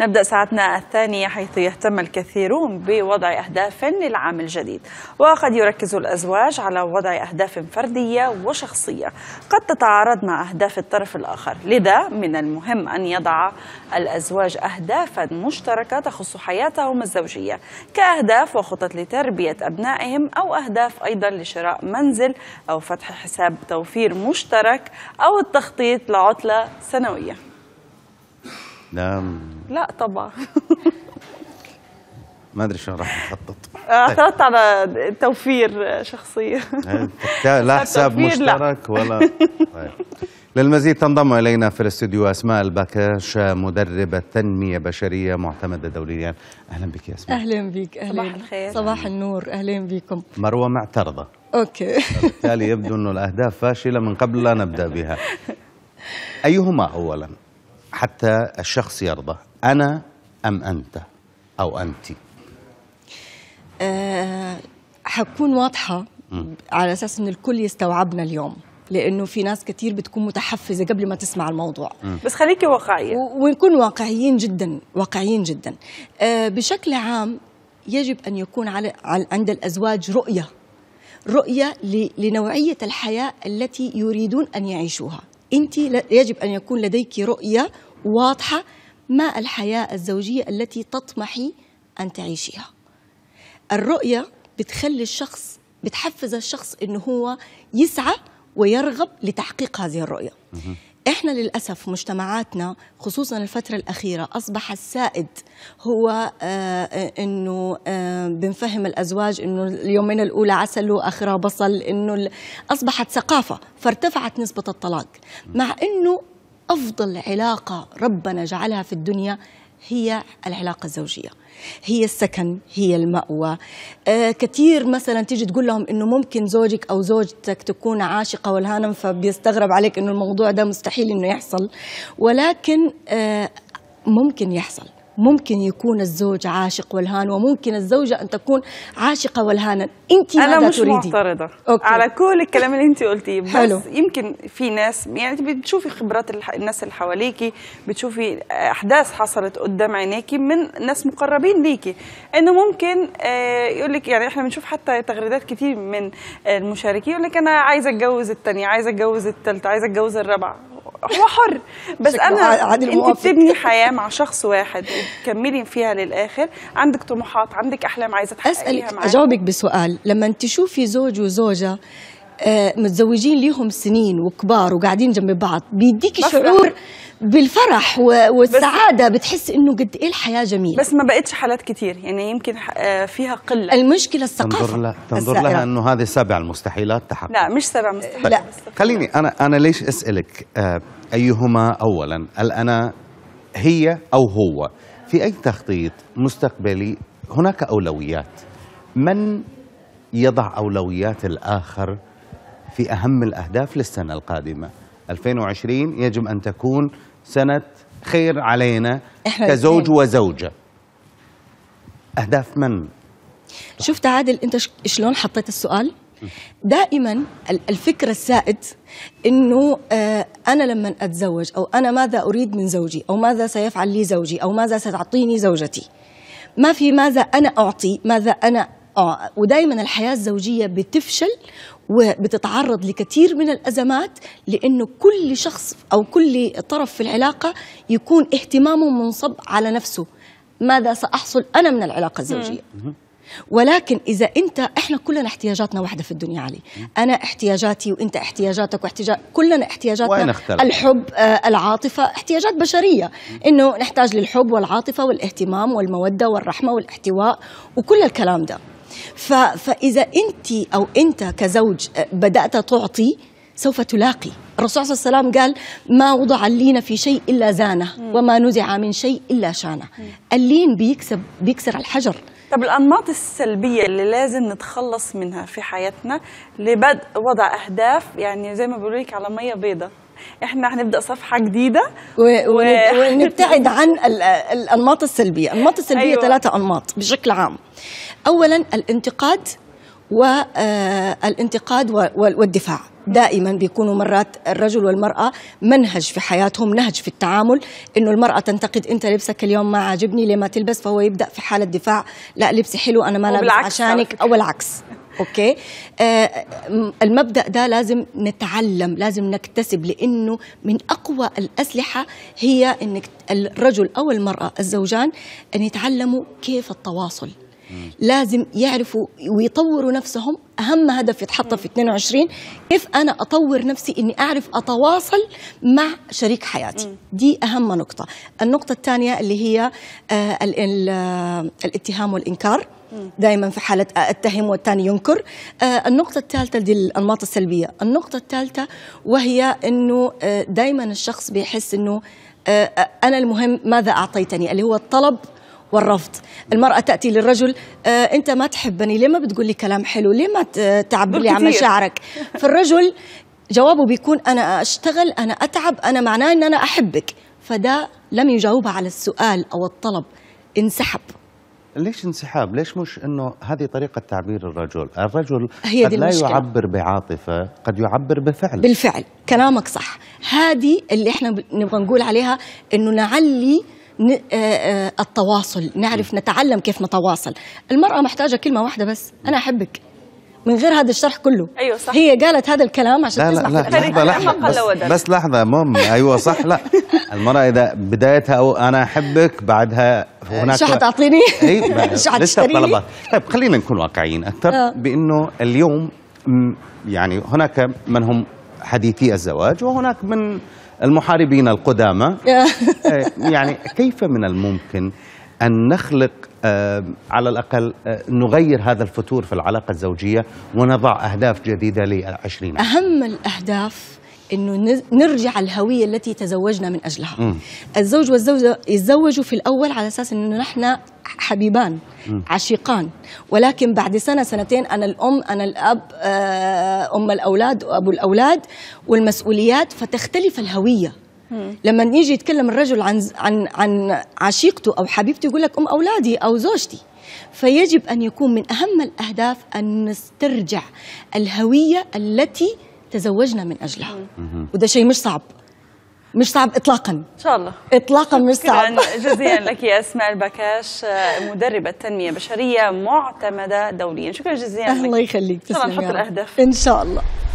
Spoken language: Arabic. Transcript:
نبدأ ساعتنا الثانية حيث يهتم الكثيرون بوضع أهداف للعام الجديد وقد يركز الأزواج على وضع أهداف فردية وشخصية قد تتعارض مع أهداف الطرف الآخر لذا من المهم أن يضع الأزواج أهدافا مشتركة تخص حياتهم الزوجية كأهداف وخطط لتربية أبنائهم أو أهداف أيضا لشراء منزل أو فتح حساب توفير مشترك أو التخطيط لعطلة سنوية نعم لا طبعا ما ادري شلون راح نخطط طيب. اعترضت على توفير شخصيه إيه، لا حساب مشترك ولا طيب. للمزيد تنضم الينا في الاستوديو اسماء البكاش مدربه تنميه بشريه معتمده دوليا اهلا بك يا اسماء اهلا بك اهلا صباح الخير صباح النور اهلا بكم مروه معترضه اوكي بالتالي يبدو انه الاهداف فاشله من قبل لا نبدا بها ايهما اولا حتى الشخص يرضى أنا أم أنت أو أنت أه حكون واضحة على أساس أن الكل يستوعبنا اليوم لانه في ناس كثير بتكون متحفزه قبل ما تسمع الموضوع بس خليكي واقعيه ونكون واقعيين جدا واقعيين جدا أه بشكل عام يجب ان يكون على عند الازواج رؤيه رؤيه لنوعيه الحياه التي يريدون ان يعيشوها أنت يجب أن يكون لديك رؤية واضحة ما الحياة الزوجية التي تطمحي أن تعيشيها الرؤية بتخلي الشخص بتحفز الشخص أنه هو يسعى ويرغب لتحقيق هذه الرؤية احنا للاسف مجتمعاتنا خصوصا الفتره الاخيره اصبح السائد هو آه انه آه بنفهم الازواج انه اليومين الاولى عسل واخرها بصل انه اصبحت ثقافه فارتفعت نسبه الطلاق مع انه افضل علاقه ربنا جعلها في الدنيا هي العلاقة الزوجية هي السكن هي المأوى آه كثير مثلا تيجي تقول لهم انه ممكن زوجك او زوجتك تكون عاشقة والهانم فبيستغرب عليك انه الموضوع ده مستحيل انه يحصل ولكن آه ممكن يحصل ممكن يكون الزوج عاشق والهان وممكن الزوجة أن تكون عاشقة والهانا أنت ماذا أنا مش تريدي؟ معترضة أوكي. على كل الكلام اللي أنت قلتيه بس حلو. يمكن في ناس يعني بتشوفي خبرات الناس اللي حواليكي بتشوفي أحداث حصلت قدام عينيكي من ناس مقربين ليكي أنه ممكن آه، يقول لك يعني إحنا بنشوف حتى تغريدات كتير من المشاركين يقول لك أنا عايزة أتجوز التانية عايزة أتجوز التالتة عايزة أتجوز الرابعة هو حر بس انا انت بتبني حياه مع شخص واحد وتكملي فيها للاخر عندك طموحات عندك احلام عايزه تحققيها اسالك اجاوبك بسؤال لما تشوفي زوج وزوجه آه، متزوجين ليهم سنين وكبار وقاعدين جنب بعض بيديكي شعور بالفرح والسعاده بتحس انه قد ايه الحياه جميله بس ما بقتش حالات كتير يعني يمكن آه، فيها قله المشكله الثقافه تنظر لها تنظر لها انه هذه سبع المستحيلات تحقق لا مش سبع مستحيلات لا طيب، خليني انا انا ليش اسالك آه، ايهما اولا الانا هي او هو في اي تخطيط مستقبلي هناك اولويات من يضع اولويات الاخر في أهم الأهداف للسنة القادمة 2020 يجب أن تكون سنة خير علينا إحنا كزوج وزوجة أهداف من؟ شفت عادل أنت شلون حطيت السؤال؟ دائما الفكر السائد انه آه، انا لما اتزوج او انا ماذا اريد من زوجي او ماذا سيفعل لي زوجي او ماذا ستعطيني زوجتي ما في ماذا انا اعطي ماذا انا اه ودايما الحياه الزوجيه بتفشل وبتتعرض لكثير من الازمات لانه كل شخص او كل طرف في العلاقه يكون اهتمامه منصب على نفسه ماذا ساحصل انا من العلاقه الزوجيه ولكن اذا انت احنا كلنا احتياجاتنا واحده في الدنيا علي انا احتياجاتي وانت احتياجاتك واحتياجات كلنا احتياجاتنا الحب آه العاطفه احتياجات بشريه انه نحتاج للحب والعاطفه والاهتمام والموده والرحمه والاحتواء وكل الكلام ده فاذا انت او انت كزوج آه، بدات تعطي سوف تلاقي الرسول صلى الله عليه وسلم قال ما وضع اللين في شيء إلا زانه وما نزع من شيء إلا شانه اللين بيكسب بيكسر الحجر طب الأنماط السلبية اللي لازم نتخلص منها في حياتنا لبدء وضع أهداف يعني زي ما بيقولوا لك على مية بيضة احنا هنبدا صفحه جديده و... و... ونبتعد عن الانماط السلبيه، الانماط السلبيه أيوة. ثلاثه انماط بشكل عام. اولا الانتقاد والانتقاد آه، والدفاع دائما بيكونوا مرات الرجل والمرأة منهج في حياتهم نهج في التعامل انه المرأة تنتقد انت لبسك اليوم ما عاجبني ليه ما تلبس فهو يبدأ في حالة دفاع لا لبسي حلو انا ما لابس عشانك او العكس اوكي آه المبدا ده لازم نتعلم لازم نكتسب لانه من اقوى الاسلحه هي انك الرجل او المراه الزوجان ان يتعلموا كيف التواصل لازم يعرفوا ويطوروا نفسهم اهم هدف يتحطى في 22 كيف انا اطور نفسي اني اعرف اتواصل مع شريك حياتي دي اهم نقطه النقطه الثانيه اللي هي آه، آه، الاتهام والانكار دائما في حالة أتهم آه، والثاني ينكر النقطة الثالثة دي الأنماط السلبية النقطة الثالثة وهي أنه دائما الشخص بيحس أنه أنا المهم ماذا أعطيتني اللي هو الطلب والرفض المرأة تأتي للرجل آه أنت ما تحبني ليه ما بتقول لي كلام حلو ليه ما تعبر لي عن مشاعرك فالرجل جوابه بيكون أنا أشتغل أنا أتعب أنا معناه أن أنا أحبك فده لم يجاوبها على السؤال أو الطلب انسحب ليش انسحاب؟ ليش مش انه هذه طريقه تعبير الرجل؟ الرجل هي قد لا المشكلة. يعبر بعاطفه، قد يعبر بفعل بالفعل، كلامك صح، هذه اللي احنا نبغى نقول عليها انه نعلي آه، آه، التواصل نعرف نتعلم كيف نتواصل المرأة محتاجة كلمة واحدة بس أنا أحبك من غير هذا الشرح كله ايوه صح هي قالت هذا الكلام عشان لا لا لا لحظه لحظه بس, بس لحظه مم ايوه صح لا المراه اذا بدايتها أو انا احبك بعدها هناك شو حتعطيني؟ لسه طلبات طيب خلينا نكون واقعيين اكثر آه. بانه اليوم يعني هناك من هم حديثي الزواج وهناك من المحاربين القدامى آه، يعني كيف من الممكن أن نخلق آه، على الأقل آه، نغير هذا الفتور في العلاقة الزوجية ونضع أهداف جديدة لعشرين أهم الأهداف انه نرجع الهويه التي تزوجنا من اجلها م. الزوج والزوجه يتزوجوا في الاول على اساس انه نحن حبيبان م. عشيقان ولكن بعد سنه سنتين انا الام انا الاب آه، ام الاولاد وابو الاولاد والمسؤوليات فتختلف الهويه م. لما يجي يتكلم الرجل عن عن عن عشيقته او حبيبته يقول لك ام اولادي او زوجتي فيجب ان يكون من اهم الاهداف ان نسترجع الهويه التي تزوجنا من اجلها وده شيء مش صعب مش صعب اطلاقا ان شاء الله اطلاقا مش صعب جزيلا لك يا اسماء البكاش مدربه تنميه بشريه معتمده دوليا شكرا جزيلا لك الله يخليك تسلمي نحط الاهداف ان شاء الله